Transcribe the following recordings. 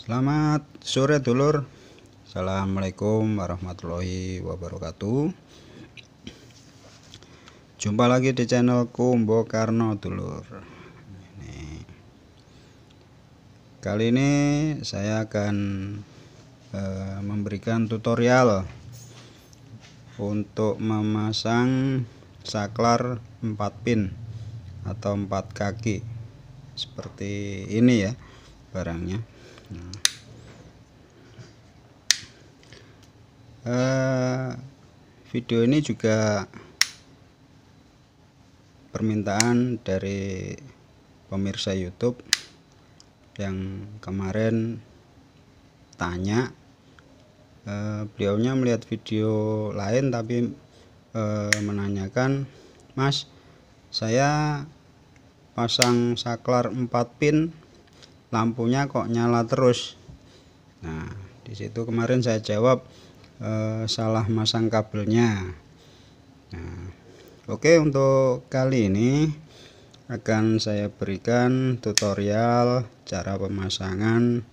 Selamat sore dulur. Assalamualaikum warahmatullahi wabarakatuh. Jumpa lagi di channel Kumbo Karno dulur. Kali ini saya akan eh, memberikan tutorial untuk memasang saklar 4 pin atau 4 kaki seperti ini ya barangnya Uh, video ini juga permintaan dari pemirsa YouTube yang kemarin tanya uh, beliaunya melihat video lain tapi uh, menanyakan Mas saya pasang saklar 4 pin lampunya kok nyala terus nah disitu kemarin saya jawab e, salah masang kabelnya nah, oke untuk kali ini akan saya berikan tutorial cara pemasangan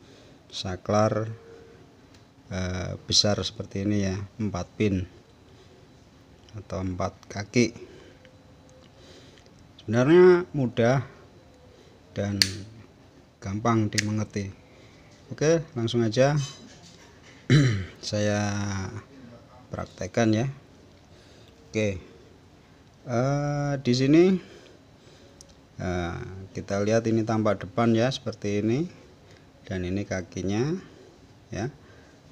saklar e, besar seperti ini ya 4 pin atau 4 kaki sebenarnya mudah dan gampang dimengerti oke langsung aja saya praktekkan ya oke uh, di sini uh, kita lihat ini tampak depan ya seperti ini dan ini kakinya ya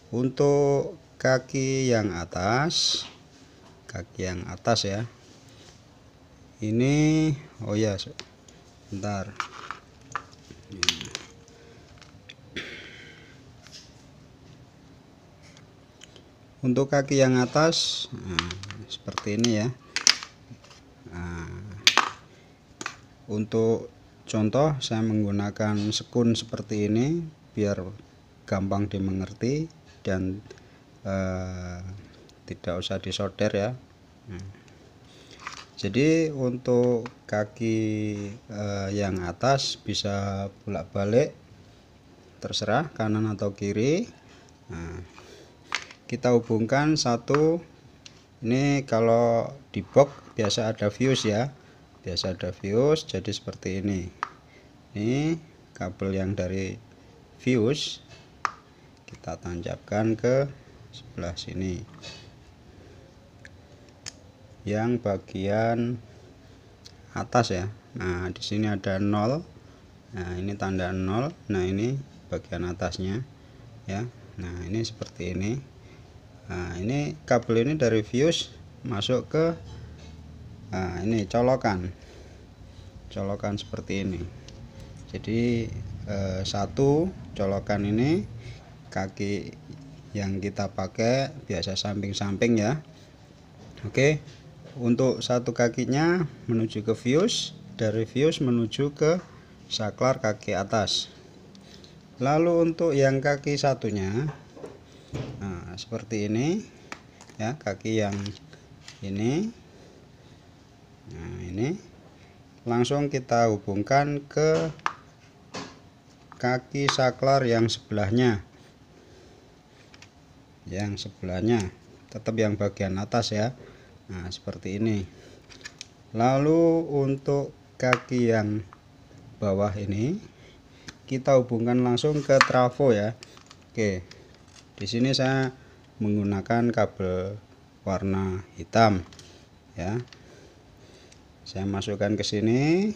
untuk kaki yang atas kaki yang atas ya ini oh ya bentar untuk kaki yang atas nah, seperti ini ya nah, untuk contoh saya menggunakan sekun seperti ini biar gampang dimengerti dan eh, tidak usah disolder ya nah jadi untuk kaki eh, yang atas bisa bolak-balik terserah kanan atau kiri nah, kita hubungkan satu ini kalau di box biasa ada fuse ya biasa ada fuse jadi seperti ini ini kabel yang dari fuse kita tancapkan ke sebelah sini yang bagian atas ya nah di sini ada nol. nah ini tanda nol. nah ini bagian atasnya ya nah ini seperti ini nah ini kabel ini dari fuse masuk ke nah ini colokan colokan seperti ini jadi eh, satu colokan ini kaki yang kita pakai biasa samping-samping ya oke untuk satu kakinya menuju ke fuse dari fuse menuju ke saklar kaki atas lalu untuk yang kaki satunya nah, seperti ini ya kaki yang ini nah ini langsung kita hubungkan ke kaki saklar yang sebelahnya yang sebelahnya tetap yang bagian atas ya Hmm. nah seperti ini lalu untuk kaki yang bawah ini kita hubungkan langsung ke trafo ya Oke di sini saya menggunakan kabel warna hitam ya saya masukkan ke sini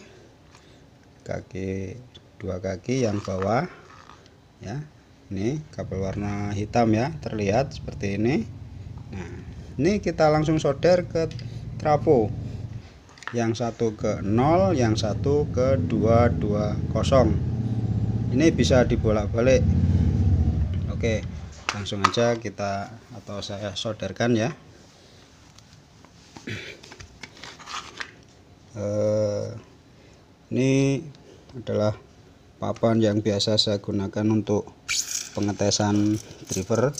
kaki dua kaki yang bawah ya ini kabel warna hitam ya terlihat seperti ini nah ini kita langsung solder ke trafo yang satu ke 0 yang satu ke 220 ini bisa dibolak-balik oke langsung aja kita atau saya solderkan ya eh, ini adalah papan yang biasa saya gunakan untuk pengetesan driver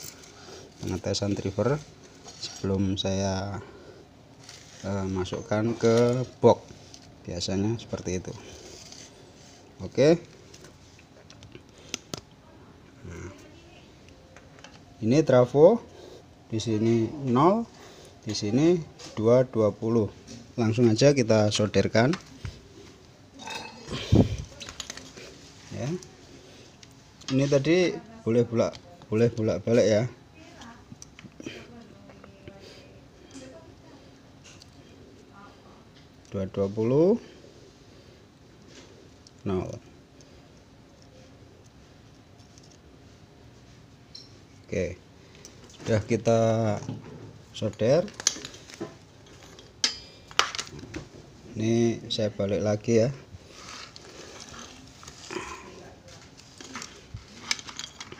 pengetesan driver sebelum saya e, masukkan ke box biasanya seperti itu oke nah, ini trafo di sini 0 di sini 220 langsung aja kita solderkan ya ini tadi boleh bolak boleh bolak balik ya 220 0 oke sudah kita solder ini saya balik lagi ya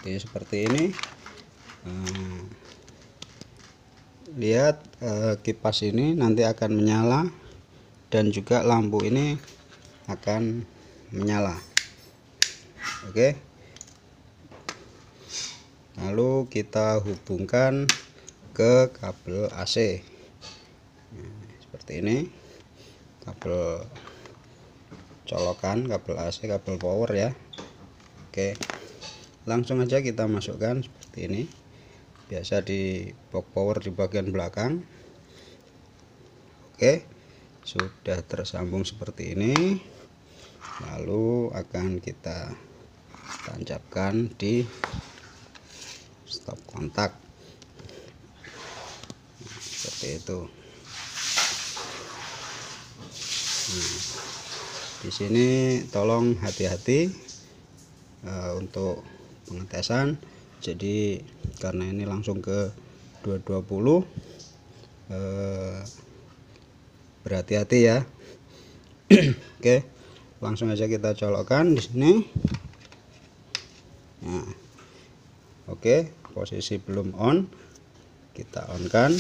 jadi seperti ini nah, lihat eh, kipas ini nanti akan menyala dan juga lampu ini akan menyala oke lalu kita hubungkan ke kabel AC nah, seperti ini kabel colokan kabel AC kabel power ya oke langsung aja kita masukkan seperti ini biasa di box power di bagian belakang oke okay sudah tersambung seperti ini lalu akan kita tancapkan di stop kontak seperti itu nah, di sini tolong hati-hati e, untuk pengetesan jadi karena ini langsung ke 220 e, eh, berhati-hati ya oke langsung aja kita colokkan di sini nah oke posisi belum on kita on kan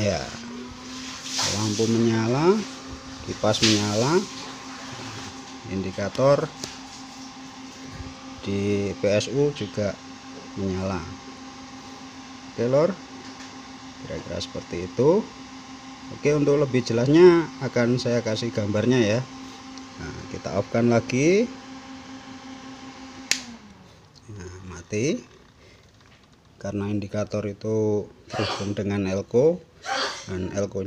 ya lampu menyala kipas menyala indikator di PSU juga menyala oke lor kira-kira seperti itu Oke untuk lebih jelasnya akan saya kasih gambarnya ya nah, kita off kan lagi nah, mati karena indikator itu terhubung dengan elko dan elko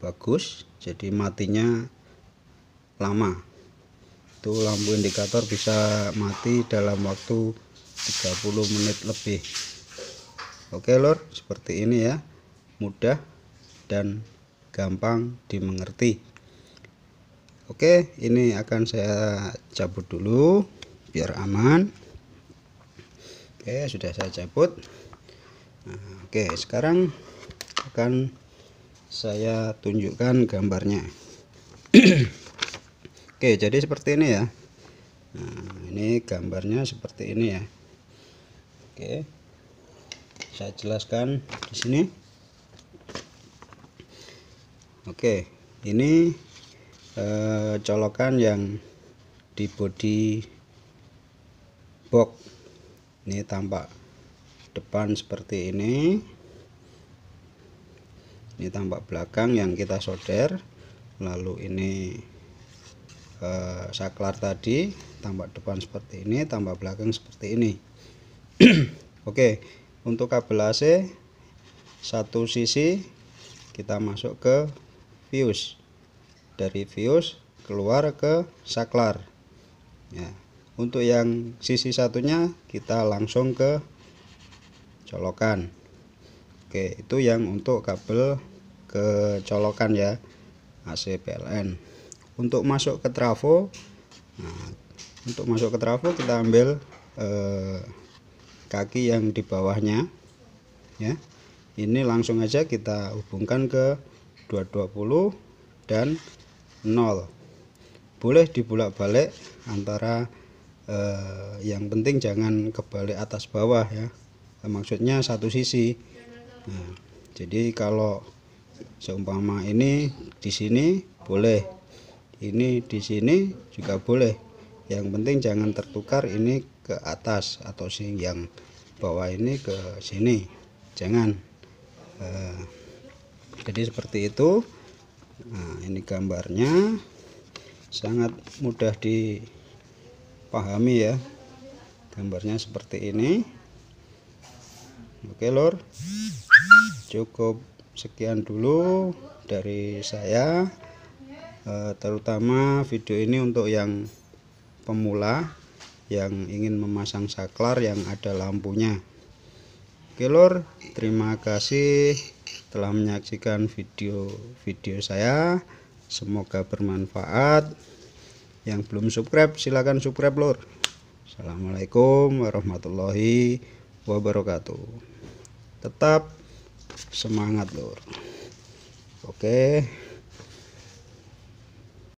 bagus jadi matinya lama itu lampu indikator bisa mati dalam waktu 30 menit lebih oke lor seperti ini ya mudah dan gampang dimengerti oke ini akan saya cabut dulu biar aman oke sudah saya cabut nah, oke sekarang akan saya tunjukkan gambarnya oke jadi seperti ini ya nah, ini gambarnya seperti ini ya oke saya jelaskan di sini Oke ini eh, colokan yang di body box ini tampak depan seperti ini ini tampak belakang yang kita solder lalu ini eh, saklar tadi tampak depan seperti ini tampak belakang seperti ini oke untuk kabel AC satu sisi kita masuk ke Vius dari Vius keluar ke saklar ya untuk yang sisi satunya kita langsung ke colokan Oke itu yang untuk kabel ke colokan ya AC PLN untuk masuk ke trafo nah, untuk masuk ke trafo kita ambil eh, kaki yang di bawahnya ya ini langsung aja kita hubungkan ke 220 dan 0 boleh dibulak balik antara eh, yang penting jangan kebalik atas bawah ya maksudnya satu sisi nah, jadi kalau seumpama ini di sini boleh ini di sini juga boleh yang penting jangan tertukar ini ke atas atau sih yang bawah ini ke sini jangan eh, jadi seperti itu nah ini gambarnya sangat mudah dipahami ya gambarnya seperti ini oke lor cukup sekian dulu dari saya eh, terutama video ini untuk yang pemula yang ingin memasang saklar yang ada lampunya oke lor terima kasih telah menyaksikan video-video saya semoga bermanfaat yang belum subscribe silahkan subscribe lor Assalamualaikum warahmatullahi wabarakatuh tetap semangat lor oke